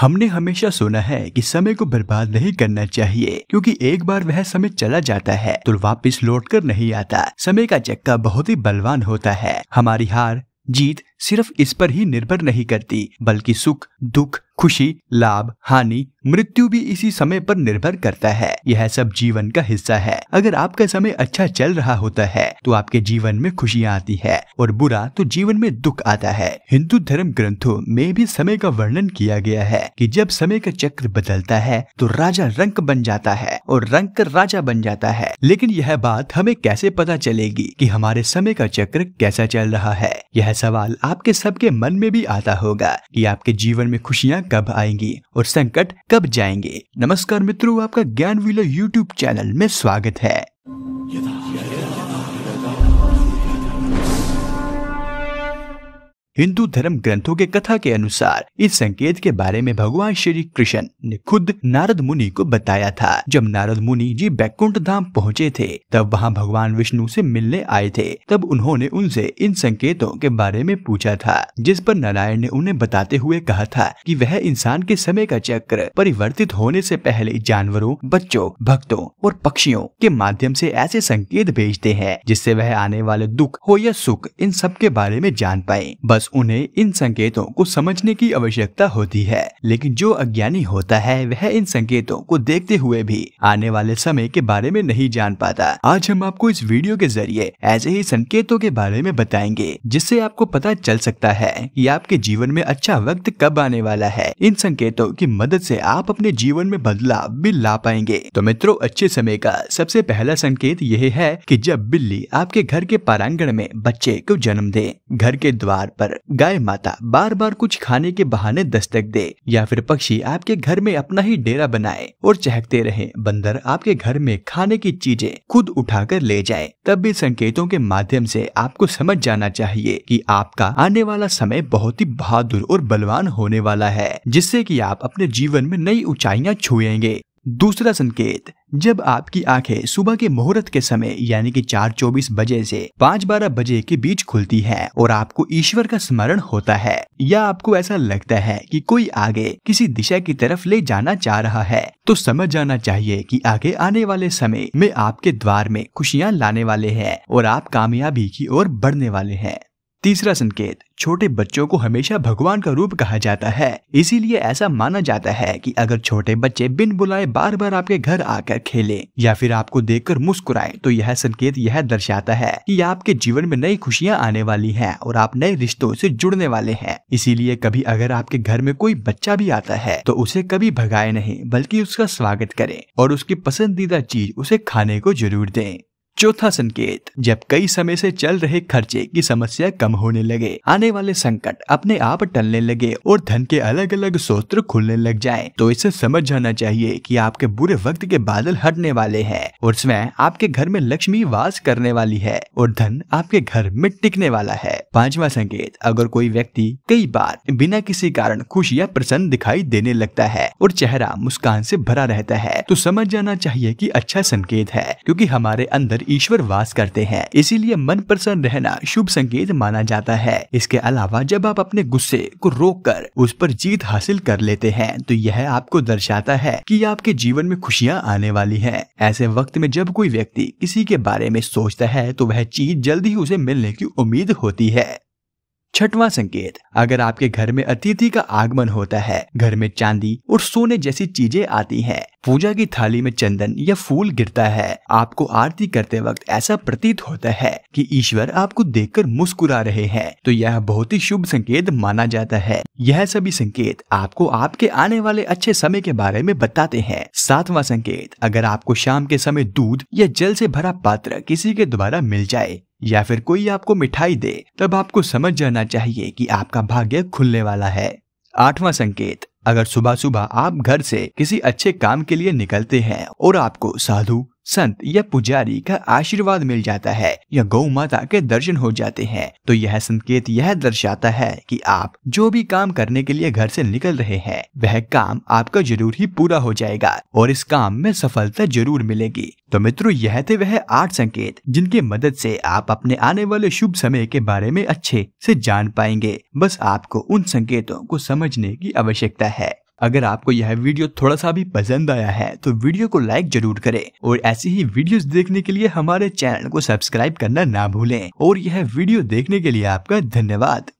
हमने हमेशा सुना है कि समय को बर्बाद नहीं करना चाहिए क्योंकि एक बार वह समय चला जाता है तो वापस लौट कर नहीं आता समय का चक्का बहुत ही बलवान होता है हमारी हार जीत सिर्फ इस पर ही निर्भर नहीं करती बल्कि सुख दुख खुशी लाभ हानि मृत्यु भी इसी समय पर निर्भर करता है यह सब जीवन का हिस्सा है अगर आपका समय अच्छा चल रहा होता है तो आपके जीवन में खुशियाँ आती है और बुरा तो जीवन में दुख आता है हिंदू धर्म ग्रंथों में भी समय का वर्णन किया गया है कि जब समय का चक्र बदलता है तो राजा रंक बन जाता है और रंक राजा बन जाता है लेकिन यह बात हमें कैसे पता चलेगी की हमारे समय का चक्र कैसा चल रहा है यह सवाल आपके सबके मन में भी आता होगा कि आपके जीवन में खुशियाँ कब आएंगी और संकट कब जाएंगे नमस्कार मित्रों आपका ज्ञान व्हीलर यूट्यूब चैनल में स्वागत है हिंदू धर्म ग्रंथों के कथा के अनुसार इस संकेत के बारे में भगवान श्री कृष्ण ने खुद नारद मुनि को बताया था जब नारद मुनि जी बैकुंठ धाम पहुँचे थे तब वहाँ भगवान विष्णु से मिलने आए थे तब उन्होंने उनसे इन संकेतों के बारे में पूछा था जिस पर नारायण ने उन्हें बताते हुए कहा था कि वह इंसान के समय का चक्र परिवर्तित होने से पहले जानवरों बच्चों भक्तों और पक्षियों के माध्यम से ऐसे संकेत भेजते हैं जिससे वह आने वाले दुख हो या सुख इन सब के बारे में जान पाए बस उन्हें इन संकेतों को समझने की आवश्यकता होती है लेकिन जो अज्ञानी होता है वह इन संकेतों को देखते हुए भी आने वाले समय के बारे में नहीं जान पाता आज हम आपको इस वीडियो के जरिए ऐसे ही संकेतों के बारे में बताएंगे जिससे आपको पता चल सकता है कि आपके जीवन में अच्छा वक्त कब आने वाला है इन संकेतों की मदद से आप अपने जीवन में बदलाव भी ला पाएंगे तो मित्रों अच्छे समय का सबसे पहला संकेत यह है कि जब बिल्ली आपके घर के पारांगण में बच्चे को जन्म दे घर के द्वार पर गाय माता बार बार कुछ खाने के बहाने दस्तक दे या फिर पक्षी आपके घर में अपना ही डेरा बनाए और चहकते रहे बंदर आपके घर में खाने की चीजें खुद उठाकर ले जाए तब भी संकेतों के माध्यम से आपको समझ जाना चाहिए कि आपका आने वाला समय बहुत ही बहादुर और बलवान होने वाला है जिससे कि आप अपने जीवन में नई ऊंचाइयां छुएंगे दूसरा संकेत जब आपकी आंखें सुबह के मुहूर्त के समय यानी कि चौबीस बजे से बारह बजे के बीच खुलती है और आपको ईश्वर का स्मरण होता है या आपको ऐसा लगता है कि कोई आगे किसी दिशा की तरफ ले जाना चाह रहा है तो समझ जाना चाहिए कि आगे आने वाले समय में आपके द्वार में खुशियाँ लाने वाले है और आप कामयाबी की ओर बढ़ने वाले हैं तीसरा संकेत छोटे बच्चों को हमेशा भगवान का रूप कहा जाता है इसीलिए ऐसा माना जाता है कि अगर छोटे बच्चे बिन बुलाए बार बार आपके घर आकर खेले या फिर आपको देखकर मुस्कुराए तो यह संकेत यह दर्शाता है कि आपके जीवन में नई खुशियां आने वाली हैं और आप नए रिश्तों से जुड़ने वाले हैं इसीलिए कभी अगर आपके घर में कोई बच्चा भी आता है तो उसे कभी भगाए नहीं बल्कि उसका स्वागत करें और उसकी पसंदीदा चीज उसे खाने को जरूर दें चौथा संकेत जब कई समय से चल रहे खर्चे की समस्या कम होने लगे आने वाले संकट अपने आप टलने लगे और धन के अलग अलग सोत्र खुलने लग जाए तो इसे समझ जाना चाहिए कि आपके बुरे वक्त के बादल हटने वाले हैं और स्वयं आपके घर में लक्ष्मी वास करने वाली है और धन आपके घर में टिकने वाला है पांचवा संकेत अगर कोई व्यक्ति कई बार बिना किसी कारण खुश या प्रसन्न दिखाई देने लगता है और चेहरा मुस्कान से भरा रहता है तो समझ जाना चाहिए कि अच्छा संकेत है क्योंकि हमारे अंदर ईश्वर वास करते हैं इसीलिए मन प्रसन्न रहना शुभ संकेत माना जाता है इसके अलावा जब आप अपने गुस्से को रोक कर उस पर जीत हासिल कर लेते हैं तो यह आपको दर्शाता है कि आपके जीवन में खुशियाँ आने वाली है ऐसे वक्त में जब कोई व्यक्ति किसी के बारे में सोचता है तो वह चीज जल्दी ही उसे मिलने की उम्मीद होती है छठवां संकेत अगर आपके घर में अतिथि का आगमन होता है घर में चांदी और सोने जैसी चीजें आती हैं पूजा की थाली में चंदन या फूल गिरता है आपको आरती करते वक्त ऐसा प्रतीत होता है कि ईश्वर आपको देखकर मुस्कुरा रहे हैं तो यह बहुत ही शुभ संकेत माना जाता है यह सभी संकेत आपको आपके आने वाले अच्छे समय के बारे में बताते हैं सातवां संकेत अगर आपको शाम के समय दूध या जल से भरा पात्र किसी के द्वारा मिल जाए या फिर कोई आपको मिठाई दे तब आपको समझ जाना चाहिए कि आपका भाग्य खुलने वाला है आठवां संकेत अगर सुबह सुबह आप घर से किसी अच्छे काम के लिए निकलते हैं और आपको साधु संत या पुजारी का आशीर्वाद मिल जाता है या गौ माता के दर्शन हो जाते हैं तो यह संकेत यह दर्शाता है कि आप जो भी काम करने के लिए घर से निकल रहे हैं वह काम आपका जरूर ही पूरा हो जाएगा और इस काम में सफलता जरूर मिलेगी तो मित्रों यह थे वह आठ संकेत जिनके मदद से आप अपने आने वाले शुभ समय के बारे में अच्छे से जान पाएंगे बस आपको उन संकेतों को समझने की आवश्यकता है अगर आपको यह वीडियो थोड़ा सा भी पसंद आया है तो वीडियो को लाइक जरूर करें और ऐसी ही वीडियोस देखने के लिए हमारे चैनल को सब्सक्राइब करना ना भूलें और यह वीडियो देखने के लिए आपका धन्यवाद